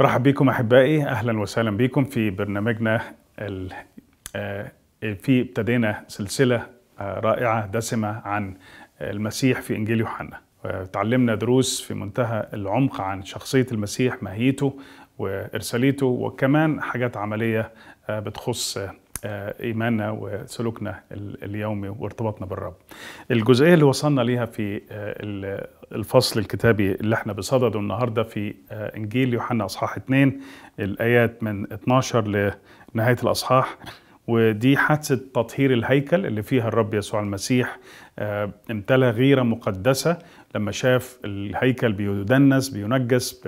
مرحب بكم احبائي اهلا وسهلا بكم في برنامجنا ال... آه، في ابتدينا سلسله آه، رائعه دسمه عن المسيح في انجيل يوحنا تعلمنا دروس في منتهى العمق عن شخصيه المسيح ماهيته وارساليته وكمان حاجات عمليه آه، بتخص آه، إيماننا وسلوكنا اليومي وارتباطنا بالرب الجزئية اللي وصلنا ليها في آه، الفصل الكتابي اللي احنا بصدده النهاردة في آه، إنجيل يوحنا أصحاح 2 الآيات من 12 لنهاية الأصحاح ودي حادثة تطهير الهيكل اللي فيها الرب يسوع المسيح امتلى غيرة مقدسة لما شاف الهيكل بيدنس بينجس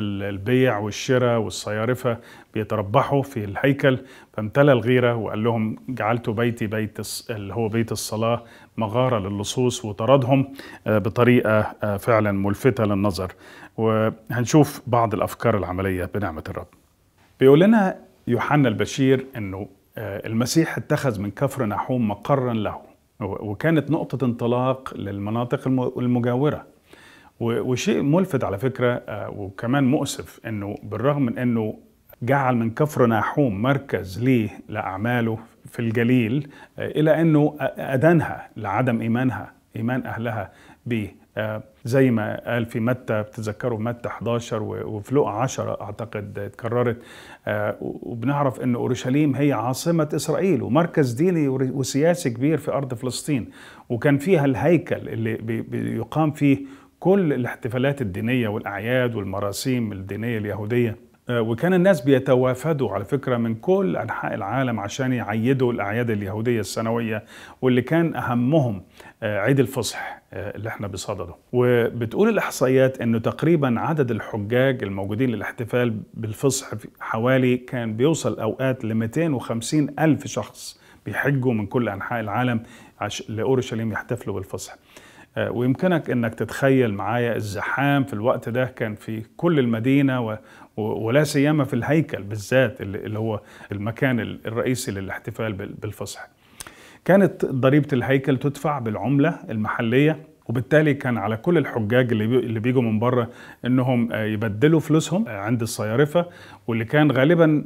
البيع والشراء والصيارفة بيتربحوا في الهيكل فامتلى الغيرة وقال لهم جعلت بيتي بيت اللي هو بيت الصلاة مغارة للصوص وطردهم آه، بطريقة آه، فعلا ملفتة للنظر وهنشوف بعض الأفكار العملية بنعمة الرب بيقول لنا يوحنا البشير أنه آه، المسيح اتخذ من كفر نحوم مقرا له وكانت نقطة انطلاق للمناطق المجاورة وشيء ملفت على فكرة آه، وكمان مؤسف أنه بالرغم من أنه جعل من كفر ناحوم مركز ليه لأعماله في الجليل آه، إلى أنه أدانها لعدم إيمانها إيمان أهلها به آه، زي ما قال في متى بتتذكروا متى 11 وفي 10 اعتقد اتكررت وبنعرف ان اورشليم هي عاصمه اسرائيل ومركز ديني وسياسي كبير في ارض فلسطين وكان فيها الهيكل اللي بيقام فيه كل الاحتفالات الدينية والأعياد والمراسيم الدينية اليهودية آه، وكان الناس بيتوافدوا على فكرة من كل أنحاء العالم عشان يعيدوا الأعياد اليهودية السنوية واللي كان أهمهم آه، عيد الفصح آه، اللي احنا بصدده وبتقول الإحصائيات أنه تقريبا عدد الحجاج الموجودين للاحتفال بالفصح حوالي كان بيوصل أوقات ل 250 ألف شخص بيحجوا من كل أنحاء العالم لأورشليم يحتفلوا بالفصح آه، ويمكنك انك تتخيل معايا الزحام في الوقت ده كان في كل المدينه و... ولا سيما في الهيكل بالذات اللي هو المكان الرئيسي للاحتفال بالفصح. كانت ضريبه الهيكل تدفع بالعمله المحليه وبالتالي كان على كل الحجاج اللي بيجوا من بره انهم آه، يبدلوا فلوسهم آه، عند الصيارفه واللي كان غالبا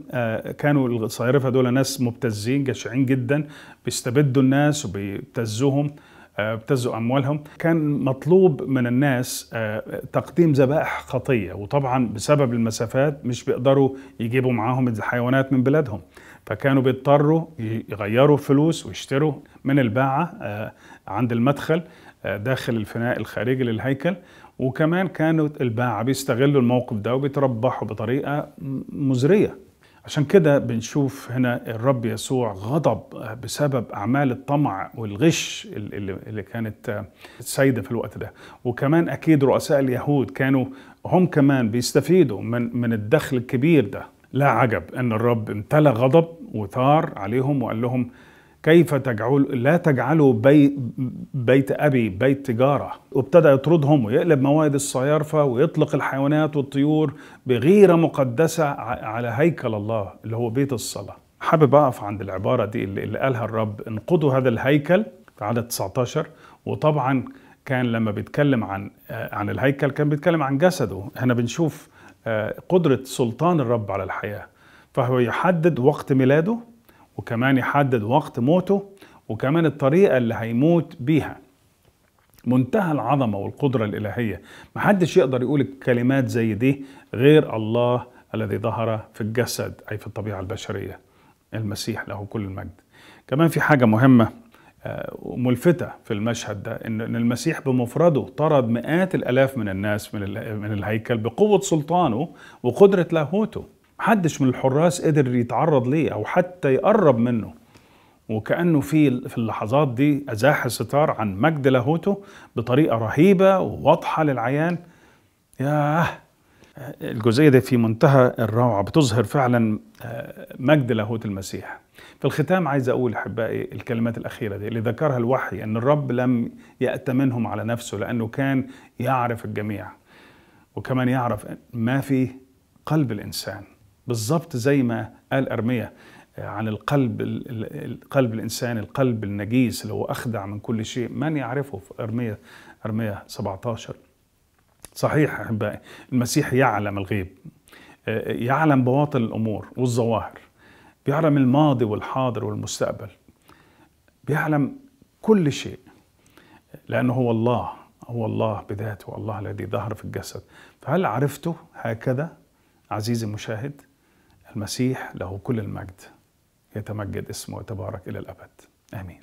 كانوا الصيارفه دول ناس مبتزين جشعين جدا بيستبدوا الناس وبيبتزوهم آه، ابتزوا اموالهم كان مطلوب من الناس آه، تقديم ذبائح خطيه وطبعا بسبب المسافات مش بيقدروا يجيبوا معاهم الحيوانات من بلادهم فكانوا بيضطروا يغيروا فلوس ويشتروا من الباعة آه، عند المدخل داخل الفناء الخارجي للهيكل وكمان كانوا الباعة بيستغلوا الموقف ده وبيتربحوا بطريقة مزرية عشان كده بنشوف هنا الرب يسوع غضب بسبب أعمال الطمع والغش اللي كانت سايدة في الوقت ده وكمان أكيد رؤساء اليهود كانوا هم كمان بيستفيدوا من, من الدخل الكبير ده لا عجب أن الرب امتلى غضب وثار عليهم وقال لهم كيف تجعل لا تجعلوا بي بيت أبي بيت تجارة وابتدى يطردهم ويقلب مواد الصيارفة ويطلق الحيوانات والطيور بغيرة مقدسة على هيكل الله اللي هو بيت الصلاة حابب أقف عند العبارة دي اللي قالها الرب انقضوا هذا الهيكل في عدد 19 وطبعا كان لما بيتكلم عن عن الهيكل كان بيتكلم عن جسده احنا بنشوف آه، قدرة سلطان الرب على الحياة فهو يحدد وقت ميلاده وكمان يحدد وقت موته وكمان الطريقة اللي هيموت بيها منتهى العظمة والقدرة الإلهية محدش يقدر يقول الكلمات زي دي غير الله الذي ظهر في الجسد أي في الطبيعة البشرية المسيح له كل المجد كمان في حاجة مهمة آه، وملفتة في المشهد ده إن المسيح بمفرده طرد مئات الألاف من الناس من الهيكل بقوة سلطانه وقدرة لاهوته حدش من الحراس قدر يتعرض ليه او حتى يقرب منه وكانه في في اللحظات دي ازاح الستار عن مجد لاهوته بطريقه رهيبه وواضحه للعيان ياه الجزئيه دي في منتهى الروعه بتظهر فعلا آه، مجد لاهوت المسيح في الختام عايز اقول احبائي الكلمات الاخيره دي اللي ذكرها الوحي ان الرب لم ياتمنهم على نفسه لانه كان يعرف الجميع وكمان يعرف ما في قلب الانسان بالظبط زي ما قال أرمية آه، عن القلب القلب الانسان القلب النجيس اللي هو اخدع من كل شيء من يعرفه في أرمية أرمية 17 صحيح احبائي المسيح يعلم الغيب آه، يعلم بواطن الامور والظواهر بيعلم الماضي والحاضر والمستقبل بيعلم كل شيء لانه هو الله هو الله بذاته الله الذي ظهر في الجسد فهل عرفته هكذا عزيزي المشاهد المسيح له كل المجد يتمجد اسمه وتبارك إلى الأبد آمين